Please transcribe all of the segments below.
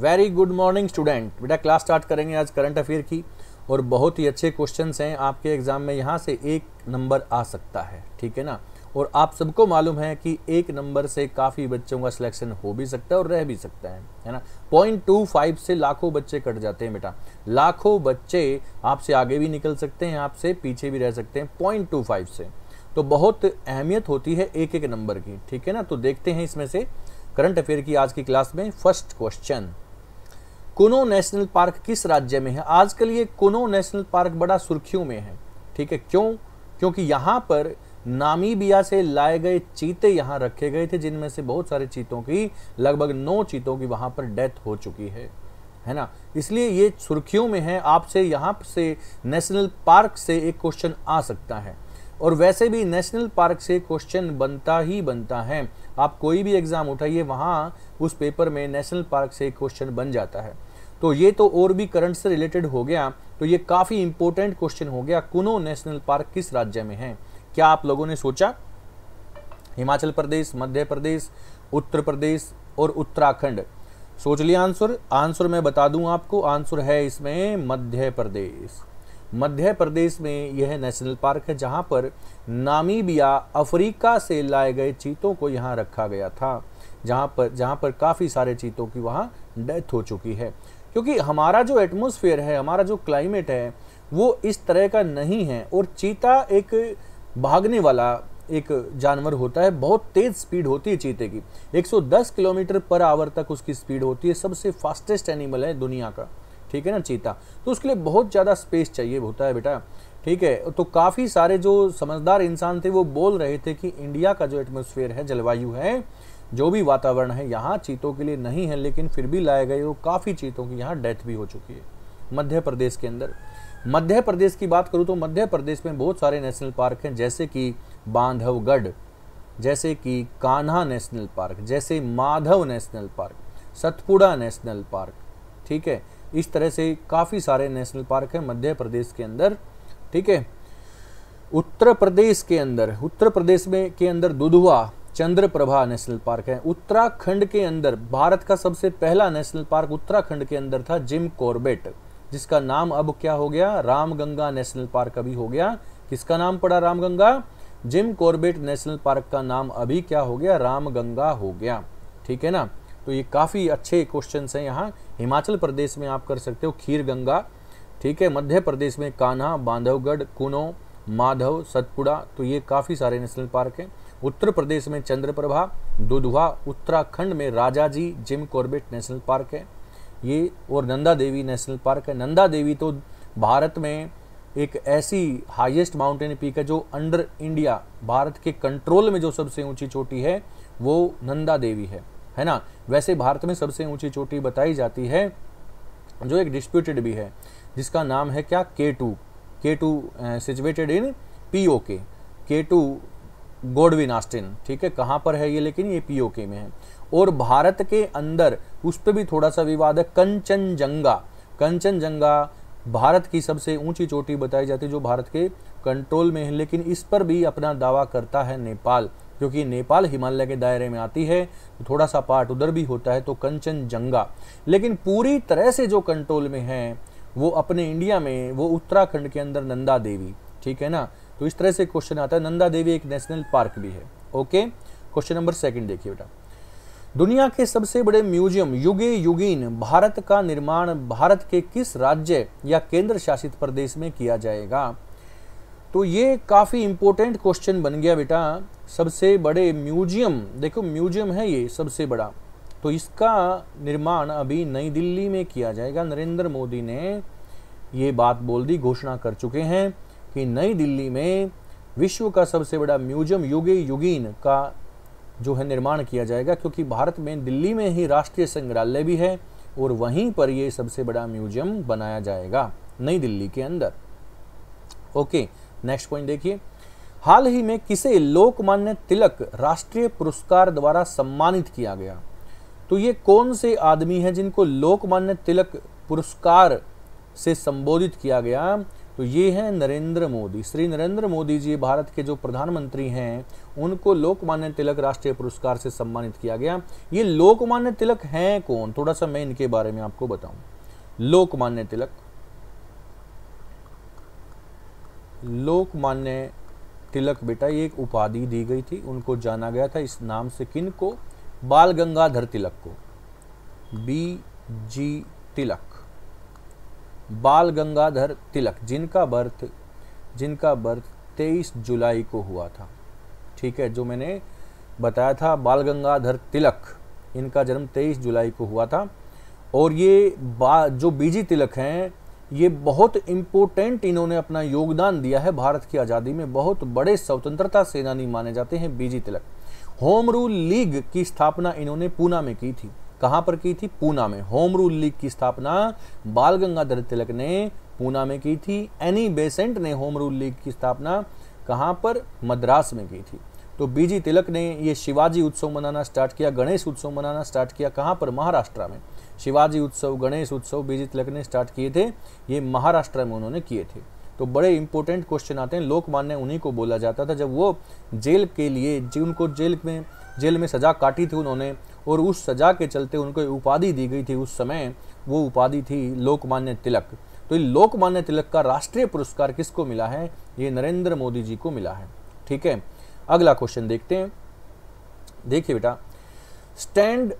very good morning student बेटा class start करेंगे आज करंट अफेयर की और बहुत ही अच्छे क्वेश्चंस हैं आपके एग्ज़ाम में यहाँ से एक नंबर आ सकता है ठीक है ना और आप सबको मालूम है कि एक नंबर से काफ़ी बच्चों का सिलेक्शन हो भी सकता है और रह भी सकता है है ना पॉइंट टू फाइव से लाखों बच्चे कट जाते हैं बेटा लाखों बच्चे आपसे आगे भी निकल सकते हैं आपसे पीछे भी रह सकते हैं पॉइंट टू फाइव से तो बहुत अहमियत होती है एक एक नंबर की ठीक है ना तो देखते हैं इसमें से करंट अफेयर की आज की क्लास में first question Kuno national park किस राज्य में है आजकल ये कोनो नेशनल पार्क बड़ा सुर्खियों में है ठीक है क्यों क्योंकि यहाँ पर नामीबिया से लाए गए चीते यहाँ रखे गए थे जिनमें से बहुत सारे चीतों की लगभग नौ चीतों की वहाँ पर डेथ हो चुकी है है ना इसलिए ये सुर्खियों में है आपसे यहाँ से नेशनल पार्क से एक क्वेश्चन आ सकता है और वैसे भी नेशनल पार्क से क्वेश्चन बनता ही बनता है आप कोई भी एग्ज़ाम उठाइए वहाँ उस पेपर में नेशनल पार्क से क्वेश्चन बन जाता है तो ये तो और भी करंट से रिलेटेड हो गया तो ये काफ़ी इंपॉर्टेंट क्वेश्चन हो गया कुनो नेशनल पार्क किस राज्य में है क्या आप लोगों ने सोचा हिमाचल प्रदेश मध्य प्रदेश उत्तर प्रदेश और उत्तराखंड सोच लिया आंसर आंसर मैं बता दूं आपको आंसर है इसमें मध्य प्रदेश मध्य प्रदेश में यह नेशनल पार्क है जहां पर नामीबिया अफ्रीका से लाए गए चीतों को यहां रखा गया था जहां पर जहां पर काफ़ी सारे चीतों की वहां डेथ हो चुकी है क्योंकि हमारा जो एटमोसफियर है हमारा जो क्लाइमेट है वो इस तरह का नहीं है और चीता एक भागने वाला एक जानवर होता है बहुत तेज़ स्पीड होती है चीते की 110 किलोमीटर पर आवर तक उसकी स्पीड होती है सबसे फास्टेस्ट एनिमल है दुनिया का ठीक है ना चीता तो उसके लिए बहुत ज़्यादा स्पेस चाहिए होता है बेटा ठीक है तो काफ़ी सारे जो समझदार इंसान थे वो बोल रहे थे कि इंडिया का जो एटमोसफेयर है जलवायु है जो भी वातावरण है यहाँ चीतों के लिए नहीं है लेकिन फिर भी लाए गए वो काफ़ी चीतों की यहाँ डेथ भी हो चुकी है मध्य प्रदेश के अंदर मध्य प्रदेश की बात करूँ तो मध्य प्रदेश में बहुत सारे नेशनल पार्क हैं जैसे कि बांधवगढ़ जैसे कि कान्हा नेशनल पार्क जैसे Madhav national park Satpura national park ठीक है इस तरह से काफ़ी सारे नेशनल पार्क हैं मध्य प्रदेश के अंदर ठीक है उत्तर प्रदेश के अंदर उत्तर प्रदेश में के अंदर दुधवा चंद्रप्रभा नेशनल पार्क है उत्तराखंड के अंदर भारत का सबसे पहला नेशनल पार्क उत्तराखंड के अंदर था जिम कॉर्बेट जिसका नाम अब क्या हो गया रामगंगा नेशनल पार्क अभी हो गया किसका नाम पड़ा Ramganga Jim Corbett national park का नाम अभी क्या हो गया रामगंगा हो गया ठीक है ना तो ये काफ़ी अच्छे क्वेश्चन हैं यहाँ हिमाचल प्रदेश में आप कर सकते हो खीर गंगा ठीक है मध्य प्रदेश में कान्हा बांधवगढ़ कुनो माधव सतपुड़ा तो ये काफ़ी सारे नेशनल पार्क हैं उत्तर प्रदेश में चंद्रप्रभा दुधवा उत्तराखंड में Rajaji Jim Corbett national park है ये और नंदा देवी नेशनल पार्क है नंदा देवी तो भारत में एक ऐसी हाईएस्ट माउंटेन पीक है जो अंडर इंडिया भारत के कंट्रोल में जो सबसे ऊंची चोटी है वो नंदा देवी है है ना वैसे भारत में सबसे ऊंची चोटी बताई जाती है जो एक डिस्प्यूटेड भी है जिसका नाम है क्या K two K two situated in P O K K to Godwin Austen ठीक है कहाँ पर है ये लेकिन ये पीओके में है और भारत के अंदर उस पर भी थोड़ा सा विवाद है कंचनजंगा कंचनजंगा भारत की सबसे ऊंची चोटी बताई जाती है जो भारत के कंट्रोल में है लेकिन इस पर भी अपना दावा करता है नेपाल क्योंकि नेपाल हिमालय के दायरे में आती है तो थोड़ा सा पार्ट उधर भी होता है तो कंचनजंगा लेकिन पूरी तरह से जो कंट्रोल में है वो अपने इंडिया में वो उत्तराखंड के अंदर नंदा देवी ठीक है ना तो इस तरह से क्वेश्चन आता है नंदा देवी एक नेशनल पार्क भी है ओके क्वेश्चन नंबर सेकंड देखिए बेटा दुनिया के सबसे बड़े म्यूजियम युगे युगीन भारत का निर्माण भारत के किस राज्य या केंद्र शासित प्रदेश में किया जाएगा तो ये काफ़ी इम्पोर्टेंट क्वेश्चन बन गया बेटा सबसे बड़े म्यूजियम देखो म्यूजियम है ये सबसे बड़ा तो इसका निर्माण अभी नई दिल्ली में किया जाएगा नरेंद्र मोदी ने ये बात बोल दी घोषणा कर चुके हैं कि नई दिल्ली में विश्व का सबसे बड़ा म्यूजियम युगे युगीन का जो है निर्माण किया जाएगा क्योंकि भारत में दिल्ली में ही राष्ट्रीय संग्रहालय भी है और वहीं पर यह सबसे बड़ा म्यूजियम बनाया जाएगा नई दिल्ली के अंदर ओके नेक्स्ट पॉइंट देखिए हाल ही में किसे लोकमान्य तिलक राष्ट्रीय पुरस्कार द्वारा सम्मानित किया गया तो ये कौन से आदमी है जिनको लोकमान्य तिलक पुरस्कार से संबोधित किया गया तो ये है नरेंद्र मोदी श्री नरेंद्र मोदी जी भारत के जो प्रधानमंत्री हैं उनको लोकमान्य तिलक राष्ट्रीय पुरस्कार से सम्मानित किया गया ये लोकमान्य तिलक हैं कौन थोड़ा सा मैं इनके बारे में आपको बताऊं लोकमान्य तिलक लोकमान्य तिलक बेटा ये एक उपाधि दी गई थी उनको जाना गया था इस नाम से किन को बाल गंगाधर तिलक को बी जी तिलक बाल गंगाधर तिलक जिनका बर्थ जिनका बर्थ 23 जुलाई को हुआ था ठीक है जो मैंने बताया था बाल गंगाधर तिलक इनका जन्म 23 जुलाई को हुआ था और ये जो बीजी तिलक हैं ये बहुत इम्पोर्टेंट इन्होंने अपना योगदान दिया है भारत की आज़ादी में बहुत बड़े स्वतंत्रता सेनानी माने जाते हैं BG Tilak home rule league की स्थापना इन्होंने पूना में की थी कहाँ पर की थी पूना में होम रूल लीग की स्थापना बाल गंगाधर तिलक ने पूना में की थी एनी बेसेंट ने होम रूल लीग की स्थापना कहाँ पर मद्रास में की थी तो बीजी तिलक ने ये शिवाजी उत्सव मनाना स्टार्ट किया गणेश उत्सव मनाना स्टार्ट किया कहाँ पर महाराष्ट्र में शिवाजी उत्सव गणेश उत्सव बीजी तिलक ने स्टार्ट किए थे ये महाराष्ट्र में उन्होंने किए थे तो बड़े इंपॉर्टेंट क्वेश्चन आते हैं लोकमान्य उन्हीं को बोला जाता था जब वो जेल के लिए जी उनको जेल में जेल में सजा काटी थी उन्होंने और उस सजा के चलते उनको उपाधि दी गई थी उस समय वो उपाधि थी लोकमान्य तिलक तो लोकमान्य तिलक का राष्ट्रीय पुरस्कार किसको मिला है ये नरेंद्र मोदी जी को मिला है ठीक है अगला क्वेश्चन देखते हैं देखिए बेटा स्टैंड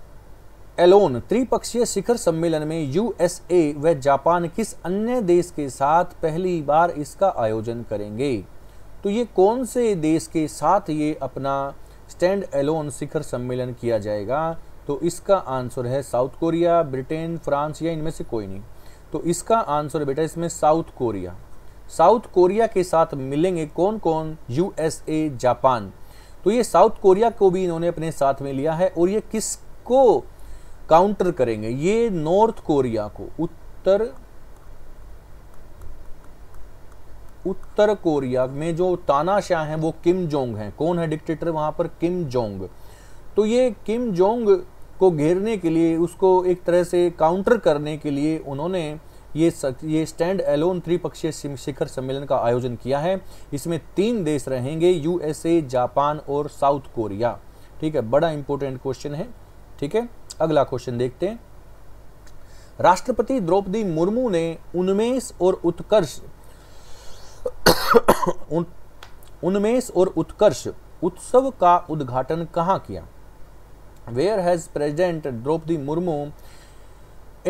एलोन त्रिपक्षीय शिखर सम्मेलन में यूएसए व जापान किस अन्य देश के साथ पहली बार इसका आयोजन करेंगे तो ये कौन से देश के साथ ये अपना स्टैंड एलोन शिखर सम्मेलन किया जाएगा तो इसका आंसर है साउथ कोरिया ब्रिटेन फ्रांस या इनमें से कोई नहीं तो इसका आंसर बेटा इसमें साउथ कोरिया साउथ कोरिया के साथ मिलेंगे कौन कौन यूएसए जापान तो ये साउथ कोरिया को भी इन्होंने अपने साथ में लिया है और ये किसको काउंटर करेंगे ये नॉर्थ कोरिया को उत्तर उत्तर कोरिया में जो तानाशाह हैं वो किम जोंग हैं कौन है डिक्टेटर वहाँ पर किम जोंग तो ये किम जोंग को घेरने के लिए उसको एक तरह से काउंटर करने के लिए उन्होंने ये सक, ये स्टैंड एलोन त्रिपक्षीय शिखर सम्मेलन का आयोजन किया है इसमें तीन देश रहेंगे यूएसए जापान और साउथ कोरिया ठीक है बड़ा इंपॉर्टेंट क्वेश्चन है ठीक है अगला क्वेश्चन देखते हैं राष्ट्रपति द्रौपदी मुर्मू ने उन्मेष और उत्कर्ष उन उन्मेष और उत्कर्ष उत्सव का उद्घाटन कहाँ किया where has present Draupadi Murmu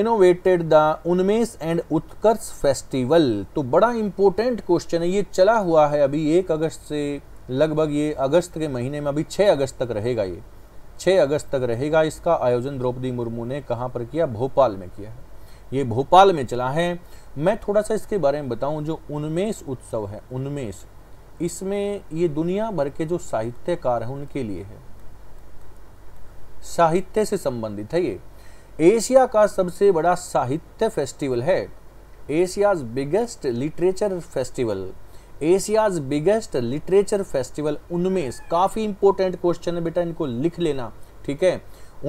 innovated the Unmesh and Utkarsh festival तो बड़ा इंपॉर्टेंट क्वेश्चन है ये चला हुआ है अभी एक अगस्त से लगभग ये अगस्त के महीने में अभी छः अगस्त तक रहेगा ये छः अगस्त तक रहेगा इसका आयोजन द्रौपदी मुर्मू ने कहाँ पर किया भोपाल में किया है ये भोपाल में चला है मैं थोड़ा सा इसके बारे में बताऊं जो उन्मेष उत्सव है उन्मेष इसमें ये दुनिया भर के जो साहित्यकार हैं उनके लिए है साहित्य से संबंधित है ये एशिया का सबसे बड़ा साहित्य फेस्टिवल है Asia's biggest literature festival Asia's biggest literature festival Unmesh काफ़ी इंपॉर्टेंट क्वेश्चन है बेटा इनको लिख लेना ठीक है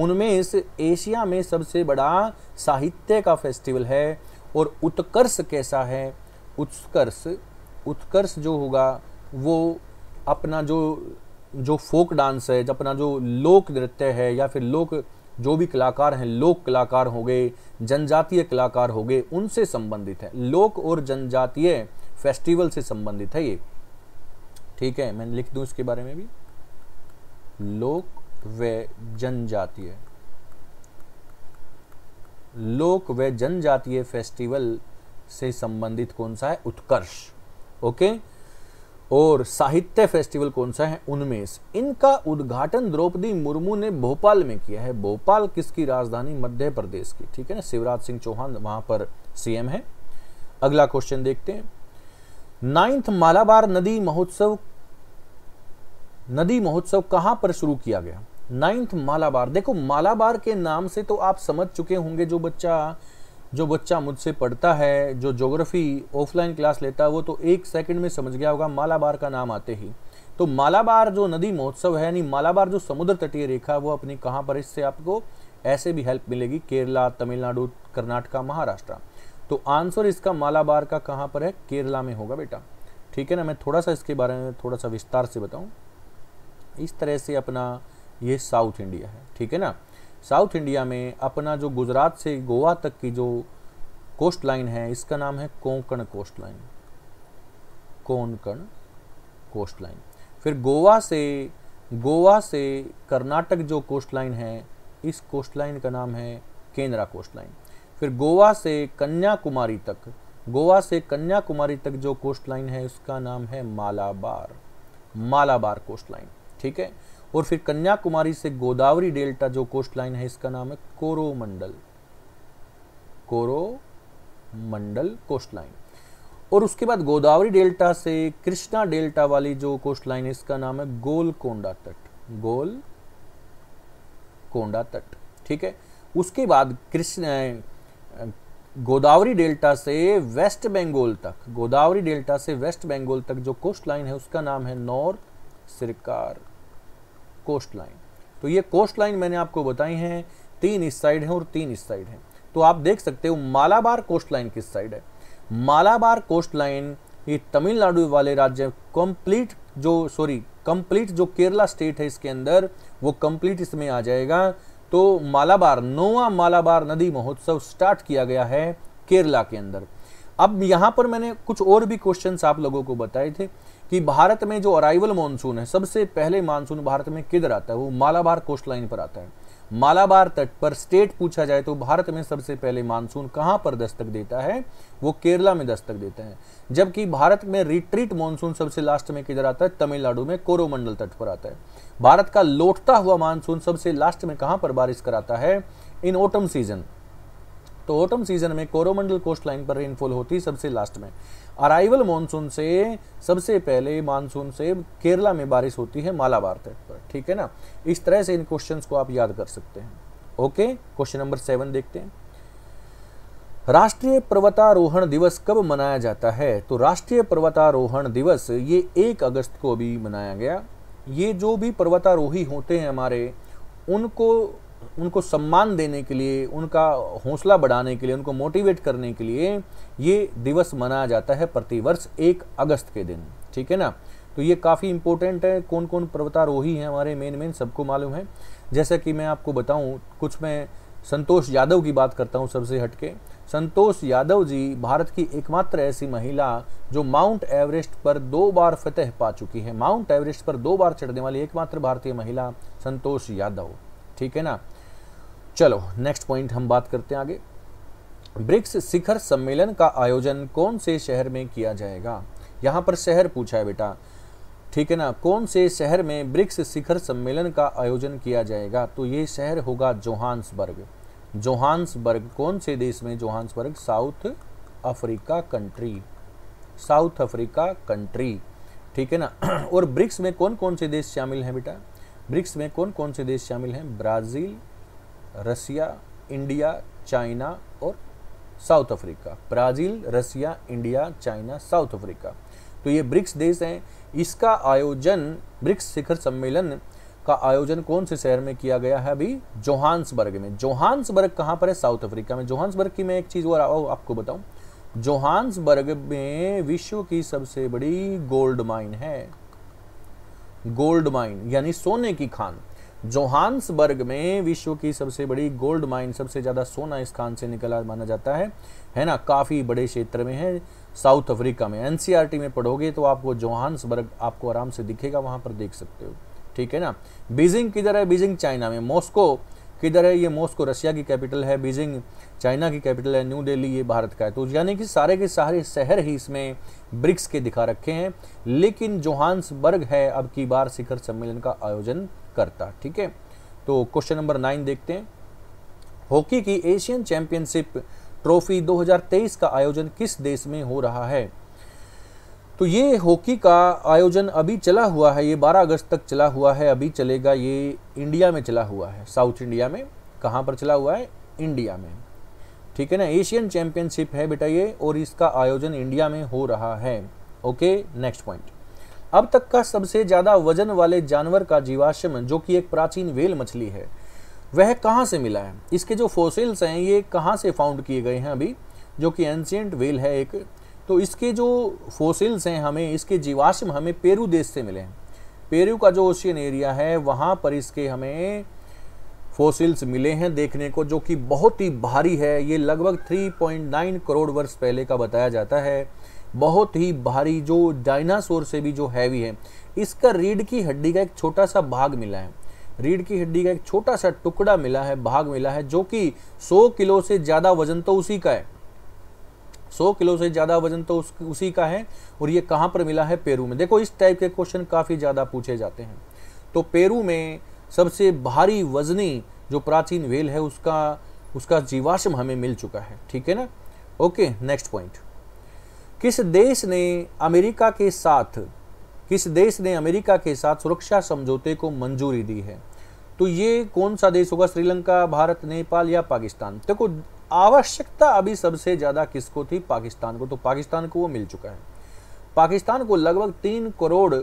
उनमें एशिया में सबसे बड़ा साहित्य का फेस्टिवल है और उत्कर्ष कैसा है उत्कर्ष उत्कर्ष जो होगा वो अपना जो जो फोक डांस है अपना जो लोक नृत्य है या फिर लोक जो भी कलाकार हैं लोक कलाकार हो गए जनजातीय कलाकार हो गए उनसे संबंधित है लोक और जनजातीय फेस्टिवल से संबंधित है ये ठीक है मैं लिख दूं इसके बारे में भी लोक व जनजातीय लोक व जनजातीय फेस्टिवल से संबंधित कौन सा है उत्कर्ष ओके और साहित्य फेस्टिवल कौन सा है उनमें से इनका उद्घाटन द्रौपदी मुर्मू ने भोपाल में किया है भोपाल किसकी राजधानी मध्य प्रदेश की ठीक है ना शिवराज सिंह चौहान वहां पर सीएम है अगला क्वेश्चन देखते हैं नाइन्थ मालाबार नदी महोत्सव नदी महोत्सव कहां पर शुरू किया गया नाइन्थ मालाबार देखो मालाबार के नाम से तो आप समझ चुके होंगे जो बच्चा जो बच्चा मुझसे पढ़ता है जो जोग्राफ़ी ऑफलाइन क्लास लेता है वो तो एक सेकंड में समझ गया होगा मालाबार का नाम आते ही तो मालाबार जो नदी महोत्सव है यानी मालाबार जो समुद्र तटीय रेखा है वो अपनी कहाँ पर इससे आपको ऐसे भी हेल्प मिलेगी केरला तमिलनाडु कर्नाटका महाराष्ट्र तो आंसर इसका मालाबार का कहाँ पर है केरला में होगा बेटा ठीक है ना मैं थोड़ा सा इसके बारे में थोड़ा सा विस्तार से बताऊँ इस तरह से अपना ये साउथ इंडिया है ठीक है ना साउथ इंडिया में अपना जो गुजरात से गोवा तक की जो कोस्ट लाइन है इसका नाम है Konkan coast line Konkan coast line फिर गोवा से गोवा से कर्नाटक जो कोस्ट लाइन है इस कोस्ट लाइन का नाम है केंद्रा कोस्ट लाइन फिर गोवा से कन्याकुमारी तक गोवा से कन्याकुमारी तक जो कोस्ट लाइन है उसका नाम है मालाबार मालाबार कोस्ट लाइन ठीक है और फिर कन्याकुमारी से गोदावरी डेल्टा जो कोस्ट लाइन है इसका नाम है कोरोमंडल कोरोमंडल कोस्ट लाइन और उसके बाद गोदावरी डेल्टा से कृष्णा डेल्टा वाली जो कोस्ट लाइन है इसका नाम है गोलकोंडा तट गोल कोंडा तट ठीक है उसके बाद कृष्ण गोदावरी डेल्टा से वेस्ट बंगाल तक गोदावरी डेल्टा से वेस्ट बंगाल तक जो कोस्ट लाइन है उसका नाम है नॉर्थ सिरकार कोस्ट लाइन तो ये कोस्ट लाइन मैंने आपको बताई हैं तीन इस साइड हैं और तीन इस साइड हैं तो आप देख सकते हो मालाबार कोस्ट लाइन किस साइड है मालाबार कोस्ट लाइन ये तमिलनाडु वाले राज्य कंप्लीट जो सॉरी कंप्लीट जो केरला स्टेट है इसके अंदर वो कंप्लीट इसमें आ जाएगा तो मालाबार नोवा मालाबार नदी महोत्सव स्टार्ट किया गया है केरला के अंदर अब यहाँ पर मैंने कुछ और भी क्वेश्चंस आप लोगों को बताए थे कि भारत में जो अराइवल मानसून है सबसे पहले मानसून भारत में किधर आता है वो मालाबार कोस्ट लाइन पर आता है मालाबार तट पर स्टेट पूछा जाए तो भारत में सबसे पहले मानसून कहां पर दस्तक देता है वो केरला में दस्तक देता है जबकि भारत में रिट्रीट मानसून सबसे लास्ट में किधर आता है तमिलनाडु में कोरोमंडल तट पर आता है भारत का लौटता हुआ मानसून सबसे लास्ट में कहां पर बारिश कराता है इन ओटम सीजन तो ओटम सीजन में कोरोमंडल कोस्ट लाइन पर रेनफॉल होती है सबसे लास्ट में अराइवल मानसून से सबसे पहले मानसून से केरला में बारिश होती है मालाबार तट पर ठीक है ना इस तरह से इन क्वेश्चन को आप याद कर सकते हैं ओके क्वेश्चन नंबर सेवन देखते हैं राष्ट्रीय पर्वतारोहण दिवस कब मनाया जाता है तो राष्ट्रीय पर्वतारोहण दिवस ये एक अगस्त को भी मनाया गया ये जो भी पर्वतारोही होते हैं हमारे उनको उनको सम्मान देने के लिए उनका हौसला बढ़ाने के लिए उनको मोटिवेट करने के लिए ये दिवस मनाया जाता है प्रतिवर्ष एक अगस्त के दिन ठीक है ना तो ये काफ़ी इंपॉर्टेंट है कौन कौन पर्वतारोही हैं हमारे मेन मेन सबको मालूम है जैसा कि मैं आपको बताऊं कुछ मैं संतोष यादव की बात करता हूं सबसे हटके संतोष यादव जी भारत की एकमात्र ऐसी महिला जो माउंट एवरेस्ट पर दो बार फतेह पा चुकी है माउंट एवरेस्ट पर दो बार चढ़ने वाली एकमात्र भारतीय महिला संतोष यादव ठीक है ना चलो नेक्स्ट पॉइंट हम बात करते हैं आगे ब्रिक्स शिखर सम्मेलन का आयोजन कौन से शहर में किया जाएगा यहां पर शहर पूछा है बेटा ठीक है ना कौन से शहर में ब्रिक्स शिखर सम्मेलन का आयोजन किया जाएगा तो ये शहर होगा जोहान्सबर्ग जोहान्सबर्ग कौन से देश में Johannesburg South Africa country South Africa country ठीक है ना और ब्रिक्स में कौन कौन से देश शामिल हैं बेटा ब्रिक्स में कौन कौन से देश शामिल हैं ब्राज़ील रसिया इंडिया चाइना और South Africa Brazil Russia India China South Africa तो ये ब्रिक्स देश हैं इसका आयोजन ब्रिक्स शिखर सम्मेलन का आयोजन कौन से शहर में किया गया है अभी जोहान्सबर्ग में जोहान्सबर्ग कहाँ पर है साउथ अफ्रीका में जोहान्सबर्ग की मैं एक चीज़ और आपको बताऊँ जोहान्सबर्ग में विश्व की सबसे बड़ी गोल्ड माइन है गोल्ड माइन यानी सोने की खान जोहान्सबर्ग में विश्व की सबसे बड़ी गोल्ड माइन सबसे ज़्यादा सोना इस खान से निकला माना जाता है है ना काफ़ी बड़े क्षेत्र में है साउथ अफ्रीका में एनसीआरटी में पढ़ोगे तो आपको जोहान्सबर्ग आपको आराम से दिखेगा वहाँ पर देख सकते हो ठीक है ना बीजिंग किधर है बीजिंग चाइना में मॉस्को किधर है ये मॉस्को रशिया की कैपिटल है बीजिंग चाइना की कैपिटल है न्यू दिल्ली ये भारत का है तो यानी कि सारे के सारे शहर ही इसमें ब्रिक्स के दिखा रखे हैं लेकिन जोहान्सबर्ग है अब की बार शिखर सम्मेलन का आयोजन करता ठीक है तो क्वेश्चन नंबर नाइन देखते हैं हॉकी की एशियन चैंपियनशिप ट्रॉफी 2023 का आयोजन किस देश में हो रहा है तो ये हॉकी का आयोजन अभी चला हुआ है ये 12 अगस्त तक चला हुआ है अभी चलेगा ये इंडिया में चला हुआ है साउथ इंडिया में कहाँ पर चला हुआ है इंडिया में ठीक है ना एशियन चैम्पियनशिप है बेटा ये और इसका आयोजन इंडिया में हो रहा है ओके नेक्स्ट पॉइंट अब तक का सबसे ज़्यादा वजन वाले जानवर का जीवाश्म जो कि एक प्राचीन वेल मछली है वह कहाँ से मिला है इसके जो फोसिल्स हैं ये कहाँ से फाउंड किए गए हैं अभी जो कि एंशियंट वेल है एक तो इसके जो फोसिल्स हैं हमें इसके जीवाश्म हमें पेरू देश से मिले हैं पेरू का जो ओशियन एरिया है वहाँ पर इसके हमें फोसिल्स मिले हैं देखने को जो कि बहुत ही भारी है ये लगभग 3.9 करोड़ वर्ष पहले का बताया जाता है बहुत ही भारी जो डायनासोर से भी जो हैवी है इसका रीढ़ की हड्डी का एक छोटा सा भाग मिला है रीढ़ की हड्डी का एक छोटा सा टुकड़ा मिला है भाग मिला है जो कि 100 किलो से ज़्यादा वजन तो उसी का है 100 किलो से ज़्यादा वजन तो उस उसी का है और ये कहाँ पर मिला है पेरू में देखो इस टाइप के क्वेश्चन काफ़ी ज़्यादा पूछे जाते हैं तो पेरू में सबसे भारी वजनी जो प्राचीन वेल है उसका उसका जीवाश्म हमें मिल चुका है ठीक है ना ओके नेक्स्ट पॉइंट किस देश ने अमेरिका के साथ किस देश ने अमेरिका के साथ सुरक्षा समझौते को मंजूरी दी है तो ये कौन सा देश होगा श्रीलंका भारत नेपाल या पाकिस्तान देखो तो आवश्यकता अभी सबसे ज़्यादा किसको थी पाकिस्तान को तो पाकिस्तान को वो मिल चुका है पाकिस्तान को लगभग तीन करोड़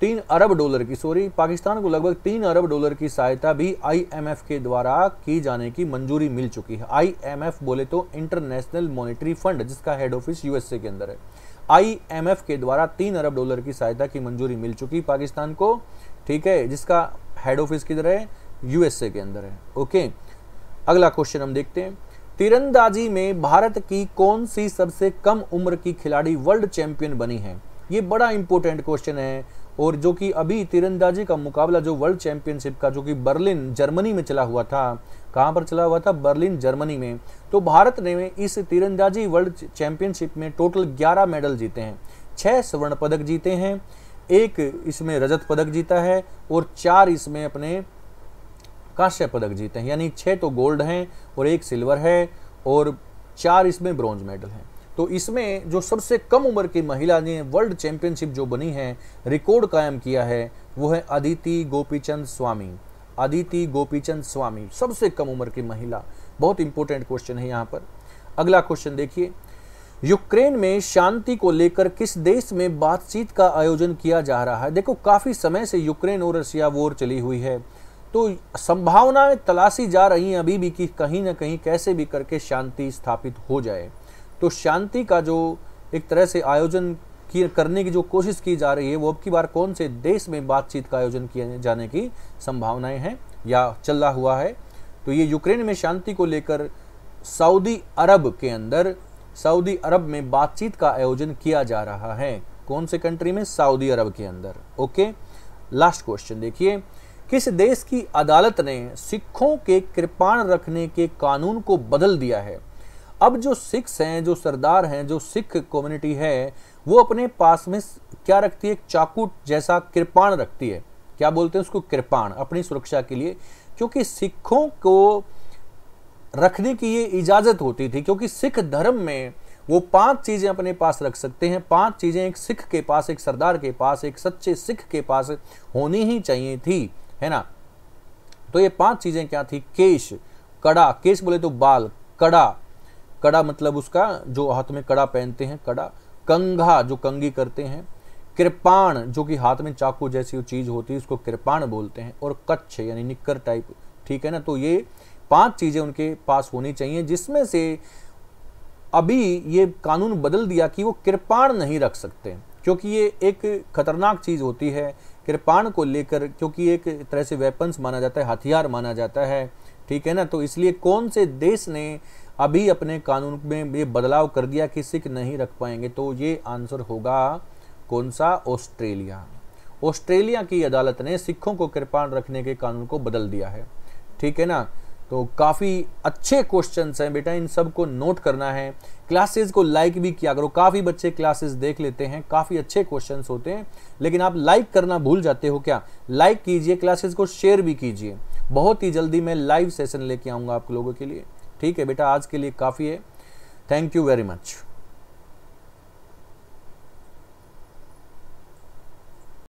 तीन अरब डॉलर की सॉरी पाकिस्तान को लगभग तीन अरब डॉलर की सहायता भी आईएमएफ के द्वारा की जाने की मंजूरी मिल चुकी है आईएमएफ बोले तो इंटरनेशनल मॉनेटरी फंड जिसका हेड ऑफिस यूएसए के अंदर है आईएमएफ के द्वारा तीन अरब डॉलर की सहायता की मंजूरी मिल चुकी पाकिस्तान को ठीक है जिसका हेड ऑफिस किधर है यूएसए के अंदर है ओके अगला क्वेश्चन हम देखते हैं तीरंदाजी में भारत की कौन सी सबसे कम उम्र की खिलाड़ी वर्ल्ड चैंपियन बनी है ये बड़ा इंपॉर्टेंट क्वेश्चन है और जो कि अभी तीरंदाजी का मुकाबला जो वर्ल्ड चैंपियनशिप का जो कि बर्लिन जर्मनी में चला हुआ था कहां पर चला हुआ था बर्लिन जर्मनी में तो भारत ने इस तीरंदाजी वर्ल्ड चैंपियनशिप में टोटल 11 मेडल जीते हैं छह स्वर्ण पदक जीते हैं एक इसमें रजत पदक जीता है और चार इसमें अपने कांस्य पदक जीते हैं यानी छः तो गोल्ड हैं और एक सिल्वर है और चार इसमें ब्रॉन्ज मेडल हैं तो इसमें जो सबसे कम उम्र की महिला ने वर्ल्ड चैंपियनशिप जो बनी है रिकॉर्ड कायम किया है वो है अदिति गोपीचंद स्वामी अदिति गोपीचंद स्वामी सबसे कम उम्र की महिला बहुत इंपॉर्टेंट क्वेश्चन है यहाँ पर अगला क्वेश्चन देखिए यूक्रेन में शांति को लेकर किस देश में बातचीत का आयोजन किया जा रहा है देखो काफ़ी समय से यूक्रेन और रशिया वॉर चली हुई है तो संभावनाएं तलाशी जा रही हैं अभी भी कि कहीं ना कहीं कैसे भी करके शांति स्थापित हो जाए तो शांति का जो एक तरह से आयोजन की करने की जो कोशिश की जा रही है वो अब की बार कौन से देश में बातचीत का आयोजन किए जाने की संभावनाएं हैं या चल रहा हुआ है तो ये यूक्रेन में शांति को लेकर सऊदी अरब के अंदर सऊदी अरब में बातचीत का आयोजन किया जा रहा है कौन से कंट्री में सऊदी अरब के अंदर ओके लास्ट क्वेश्चन देखिए किस देश की अदालत ने सिखों के कृपाण रखने के कानून को बदल दिया है अब जो सिख्स हैं जो सरदार हैं जो सिख कम्युनिटी है वो अपने पास में क्या रखती है एक चाकू जैसा कृपाण रखती है क्या बोलते हैं उसको कृपाण अपनी सुरक्षा के लिए क्योंकि सिखों को रखने की ये इजाज़त होती थी क्योंकि सिख धर्म में वो पांच चीज़ें अपने पास रख सकते हैं पांच चीज़ें एक सिख के पास एक सरदार के पास एक सच्चे सिख के पास होनी ही चाहिए थी है ना तो ये पांच चीज़ें क्या थी केश कड़ा केश बोले तो बाल कड़ा कड़ा मतलब उसका जो हाथ में कड़ा पहनते हैं कड़ा कंघा जो कंगी करते हैं कृपाण जो कि हाथ में चाकू जैसी चीज़ होती है उसको कृपाण बोलते हैं और कच्छ यानी निक्कर टाइप ठीक है ना तो ये पांच चीज़ें उनके पास होनी चाहिए जिसमें से अभी ये कानून बदल दिया कि वो कृपाण नहीं रख सकते क्योंकि ये एक खतरनाक चीज़ होती है कृपाण को लेकर क्योंकि एक तरह से वेपन्स माना जाता है हथियार माना जाता है ठीक है ना तो इसलिए कौन से देश ने अभी अपने कानून में ये बदलाव कर दिया कि सिख नहीं रख पाएंगे तो ये आंसर होगा कौन सा ऑस्ट्रेलिया ऑस्ट्रेलिया की अदालत ने सिखों को कृपाण रखने के कानून को बदल दिया है ठीक है ना तो काफ़ी अच्छे क्वेश्चंस हैं बेटा इन सब को नोट करना है क्लासेस को लाइक भी किया करो काफ़ी बच्चे क्लासेस देख लेते हैं काफ़ी अच्छे क्वेश्चंस होते हैं लेकिन आप लाइक करना भूल जाते हो क्या लाइक कीजिए क्लासेस को शेयर भी कीजिए बहुत ही जल्दी मैं लाइव सेशन लेके आऊँगा आप लोगों के लिए ठीक है बेटा आज के लिए काफ़ी है थैंक यू वेरी मच